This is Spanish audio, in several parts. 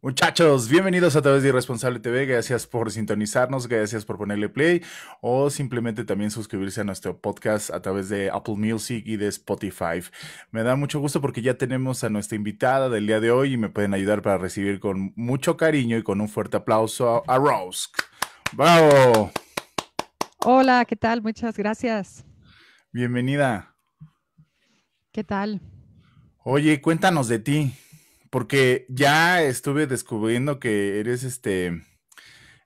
Muchachos, bienvenidos a través de Irresponsable TV. Gracias por sintonizarnos, gracias por ponerle play o simplemente también suscribirse a nuestro podcast a través de Apple Music y de Spotify. Me da mucho gusto porque ya tenemos a nuestra invitada del día de hoy y me pueden ayudar para recibir con mucho cariño y con un fuerte aplauso a Rose. ¡Bravo! Hola, ¿qué tal? Muchas gracias. Bienvenida. ¿Qué tal? Oye, cuéntanos de ti porque ya estuve descubriendo que eres este,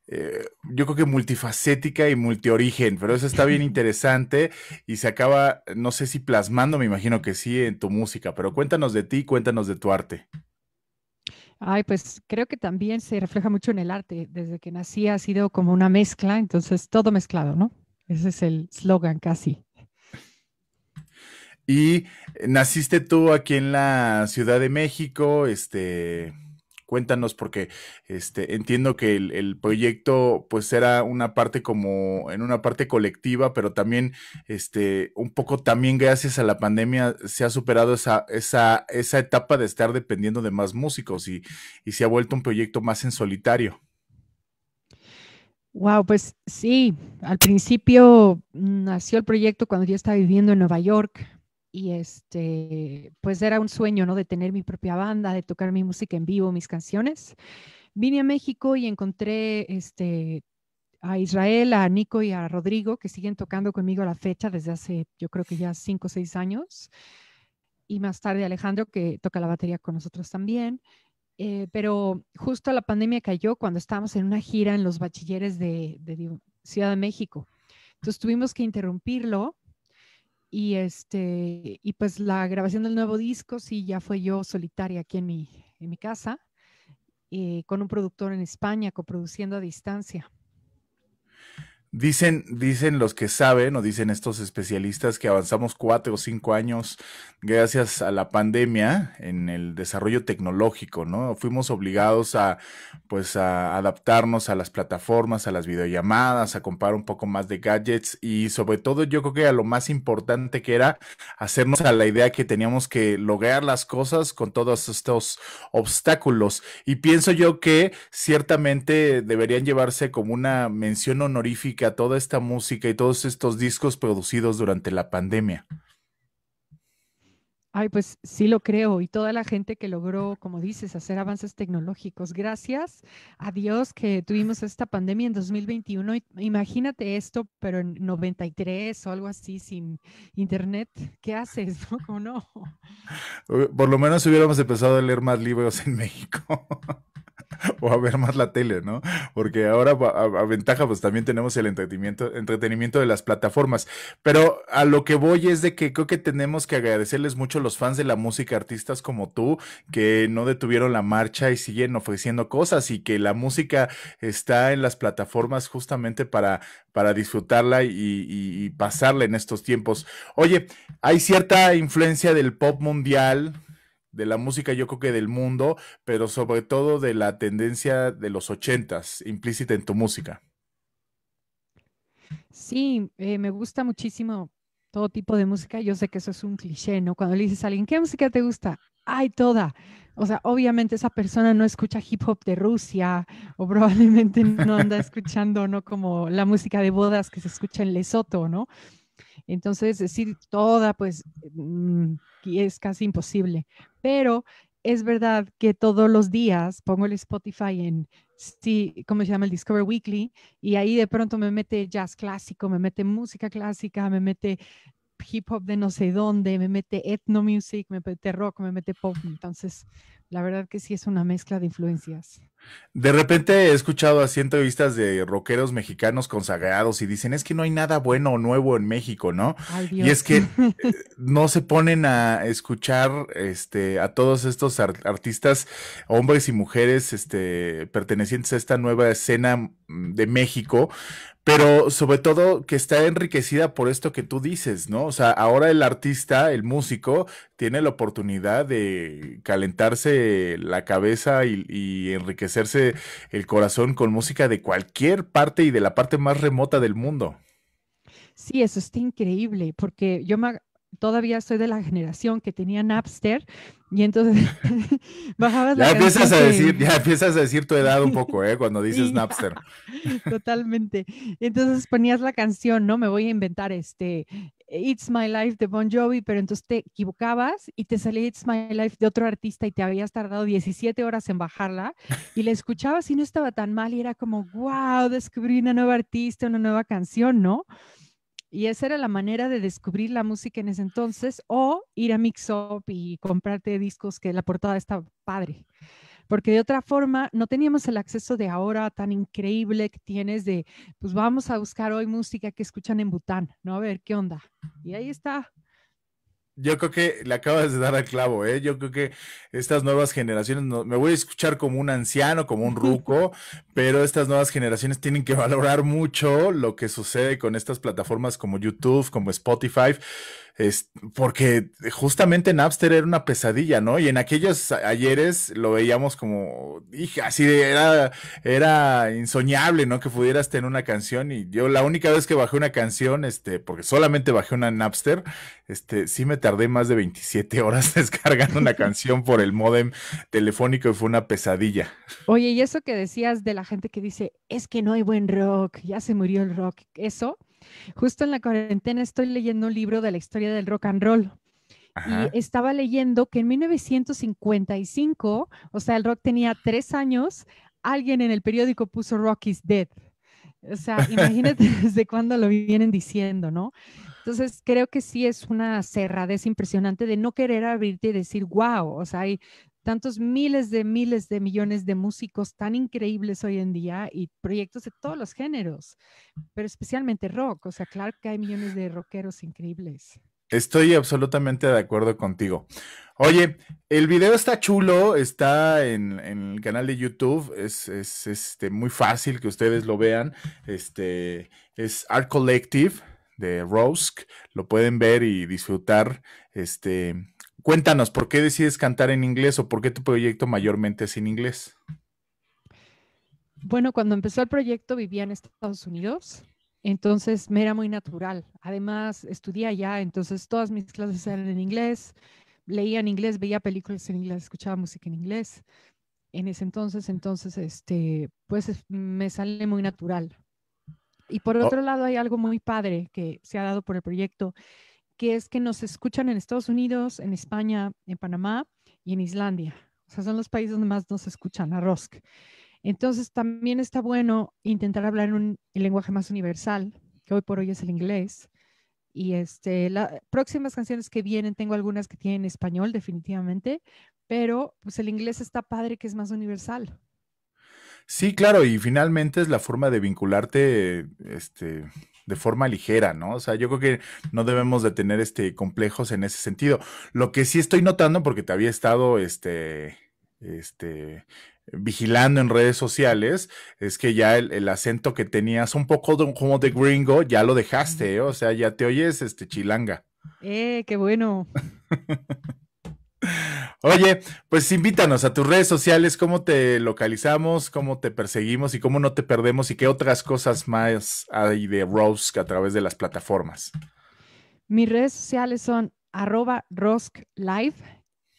eh, yo creo que multifacética y multiorigen, pero eso está bien interesante y se acaba, no sé si plasmando, me imagino que sí, en tu música, pero cuéntanos de ti, cuéntanos de tu arte. Ay, pues creo que también se refleja mucho en el arte. Desde que nací ha sido como una mezcla, entonces todo mezclado, ¿no? Ese es el slogan casi. Y eh, naciste tú aquí en la Ciudad de México, este, cuéntanos porque este, entiendo que el, proyecto pues era una parte como en una parte colectiva, pero también este, un poco también gracias a la pandemia se ha superado esa, esa, esa etapa de estar dependiendo de más músicos y, y se ha vuelto un proyecto más en solitario. Wow, pues sí, al principio mm, nació el proyecto cuando yo estaba viviendo en Nueva York, y este, pues era un sueño, ¿no? De tener mi propia banda, de tocar mi música en vivo, mis canciones. Vine a México y encontré este, a Israel, a Nico y a Rodrigo, que siguen tocando conmigo a la fecha desde hace, yo creo que ya cinco o seis años. Y más tarde Alejandro, que toca la batería con nosotros también. Eh, pero justo la pandemia cayó cuando estábamos en una gira en los bachilleres de Ciudad de México. Entonces tuvimos que interrumpirlo y, este, y pues la grabación del nuevo disco, sí, ya fue yo solitaria aquí en mi, en mi casa, eh, con un productor en España, coproduciendo a distancia. Dicen, dicen los que saben o dicen estos especialistas que avanzamos cuatro o cinco años gracias a la pandemia en el desarrollo tecnológico, ¿no? Fuimos obligados a, pues, adaptarnos a las plataformas, a las videollamadas, a comprar un poco más de gadgets y sobre todo yo creo que a lo más importante que era hacernos a la idea que teníamos que lograr las cosas con todos estos obstáculos. Y pienso yo que ciertamente deberían llevarse como una mención honorífica toda esta música y todos estos discos producidos durante la pandemia? Ay, pues sí lo creo y toda la gente que logró, como dices, hacer avances tecnológicos. Gracias a Dios que tuvimos esta pandemia en 2021. Imagínate esto, pero en 93 o algo así sin internet. ¿Qué haces? o no? Por lo menos hubiéramos empezado a leer más libros en México. o a ver más la tele, ¿no? Porque ahora a, ventaja pues también tenemos el entretenimiento, entretenimiento de las plataformas. Pero a lo que voy es de que creo que tenemos que agradecerles mucho a los fans de la música, artistas como tú, que no detuvieron la marcha y siguen ofreciendo cosas y que la música está en las plataformas justamente para, para disfrutarla y, y, y pasarla en estos tiempos. Oye, hay cierta influencia del pop mundial de la música, yo creo que del mundo, pero sobre todo de la tendencia de los ochentas, implícita en tu música. Sí, eh, me gusta muchísimo todo tipo de música. Yo sé que eso es un cliché, ¿no? Cuando le dices a alguien, ¿qué música te gusta? ¡Ay, toda! O sea, obviamente esa persona no escucha hip hop de Rusia o probablemente no anda escuchando, ¿no? Como la música de bodas que se escucha en Lesoto, ¿no? Entonces, decir toda, pues mm, es casi imposible. Pero es verdad que todos los días pongo el Spotify en, ¿cómo se llama? El Discover Weekly, y ahí de pronto me mete jazz clásico, me mete música clásica, me mete hip hop de no sé dónde, me mete ethno music, me mete rock, me mete pop. Entonces, la verdad que sí es una mezcla de influencias. De repente he escuchado a entrevistas de rockeros mexicanos consagrados y dicen es que no hay nada bueno o nuevo en México, ¿no? y es que eh, no se ponen a escuchar este, a todos estos artistas, hombres y mujeres, este, pertenecientes a esta nueva escena mm, de México, pero sobre todo que está enriquecida por esto que tú dices, ¿no? O sea, ahora el artista, el músico, tiene la oportunidad de calentarse la cabeza y, y, enriquecerse el corazón con música de cualquier parte y de la parte más remota del mundo. Sí, eso está increíble, porque yo me todavía soy de la generación que tenía Napster y entonces bajabas la empiezas a decir ya empiezas a decir tu edad un poco eh cuando dices Napster totalmente entonces ponías la canción no me voy a inventar este It's My Life de Bon Jovi, pero entonces te equivocabas y te salía It's My Life de otro artista y te habías tardado 17 horas en bajarla y la escuchabas y no estaba tan mal y era como, wow, descubrí una nueva artista, una nueva canción, ¿no? Y esa era la manera de descubrir la música en ese entonces o ir a Mix Up y comprarte discos que la portada está padre. Porque de otra forma no teníamos el acceso de ahora tan increíble que tienes de, pues vamos a buscar hoy música que escuchan en Bután, ¿no? A ver qué onda. Y ahí está yo creo que le acabas de dar al clavo, ¿eh? Yo creo que estas nuevas generaciones, no, me voy a escuchar como un anciano, como un ruco, pero estas nuevas generaciones tienen que valorar mucho lo que sucede con estas plataformas como YouTube, como Spotify es porque justamente Napster era una pesadilla, ¿no? Y en aquellos ayeres lo veíamos como, hija, así era, era insoñable, ¿no? Que pudieras tener una canción. Y yo la única vez que bajé una canción, este, porque solamente bajé una Napster, este, sí me tardé más de 27 horas descargando una canción por el modem telefónico y fue una pesadilla. Oye, y eso que decías de la gente que dice, es que no hay buen rock, ya se murió el rock, eso Justo en la cuarentena estoy leyendo un libro de la historia del rock and roll. Y estaba leyendo que en 1955, o sea, el rock tenía tres años, alguien en el periódico puso Rock is Dead. O sea, imagínate desde cuándo lo vienen diciendo, ¿no? Entonces, creo que sí es una cerradez impresionante de no querer abrirte y decir, wow, o sea, hay tantos miles de miles de millones de músicos tan increíbles hoy en día y proyectos de todos los géneros, pero especialmente rock. O sea, claro que hay millones de rockeros increíbles. Estoy absolutamente de acuerdo contigo. Oye, el video está chulo, está en, el canal de YouTube, es, es, este, muy fácil que ustedes lo vean. Este es Art Collective de Rosk, lo pueden ver y disfrutar. Este, cuéntanos, ¿por qué decides cantar en inglés o por qué tu proyecto mayormente es en inglés? Bueno, cuando empezó el proyecto vivía en Estados Unidos, entonces me era muy natural. Además, estudié allá, entonces todas mis clases eran en inglés, leía en inglés, veía películas en inglés, escuchaba música en inglés. En ese entonces, entonces, este, pues me sale muy natural. Y por oh. otro lado, hay algo muy padre que se ha dado por el proyecto, que es que nos escuchan en Estados Unidos, en España, en Panamá y en Islandia. O sea, son los países donde más nos escuchan, a Rosk. Entonces, también está bueno intentar hablar un lenguaje más universal, que hoy por hoy es el inglés. Y este, las próximas canciones que vienen, tengo algunas que tienen español, definitivamente, pero pues el inglés está padre que es más universal. Sí, claro, y finalmente es la forma de vincularte, este, de forma ligera, ¿no? O sea, yo creo que no debemos de tener este complejos en ese sentido. Lo que sí estoy notando, porque te había estado este, este, vigilando en redes sociales, es que ya el, acento que tenías un poco como de gringo, ya lo dejaste, ¿eh? o sea, ya te oyes este chilanga. Eh, qué bueno. Oye, pues invítanos a tus redes sociales, cómo te localizamos, cómo te perseguimos y cómo no te perdemos y qué otras cosas más hay de Rosk a través de las plataformas. Mis redes sociales son arroba Rosk Live,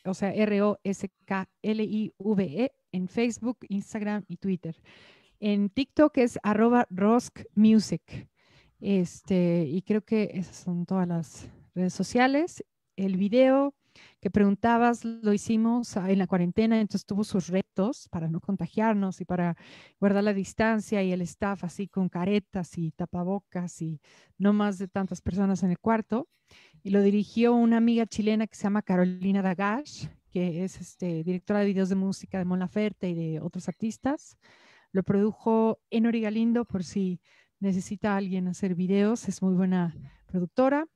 o sea, R-O-S-K-L-I-V-E en Facebook, Instagram y Twitter. En TikTok es arroba Este, y creo que esas son todas las redes sociales. El video, que preguntabas, lo hicimos ah, en la cuarentena, entonces tuvo sus retos para no contagiarnos y para guardar la distancia y el staff así con caretas y tapabocas y no más de tantas personas en el cuarto. Y lo dirigió una amiga chilena que se llama Carolina Dagash, que es este, directora de videos de música de Mon y de otros artistas. Lo produjo Enori Lindo por si necesita alguien hacer videos, es muy buena productora.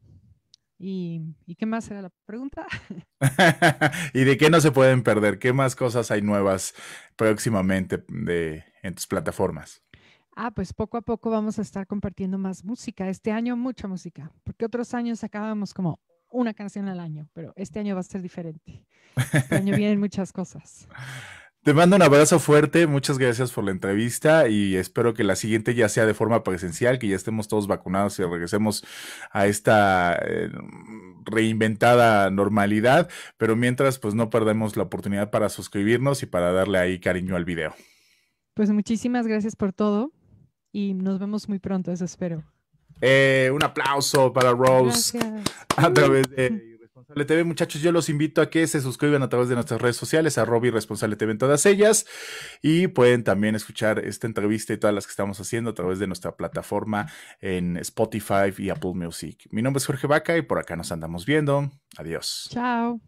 ¿Y, qué más era la pregunta? ¿Y de qué no se pueden perder? ¿Qué más cosas hay nuevas próximamente de, en tus plataformas? Ah, pues poco a poco vamos a estar compartiendo más música. Este año mucha música, porque otros años sacábamos como una canción al año, pero este año va a ser diferente. Este año vienen muchas cosas. Te mando un abrazo fuerte, muchas gracias por la entrevista y espero que la siguiente ya sea de forma presencial, que ya estemos todos vacunados y regresemos a esta eh, reinventada normalidad, pero mientras pues no perdemos la oportunidad para suscribirnos y para darle ahí cariño al video. Pues muchísimas gracias por todo y nos vemos muy pronto, eso espero. Eh, un aplauso para Rose a través de... Responsable TV, muchachos, yo los invito a que se suscriban a través de nuestras redes sociales, a Robbie Responsable TV en todas ellas, y pueden también escuchar esta entrevista y todas las que estamos haciendo a través de nuestra plataforma en Spotify y Apple Music. Mi nombre es Jorge Vaca y por acá nos andamos viendo. Adiós. Chao.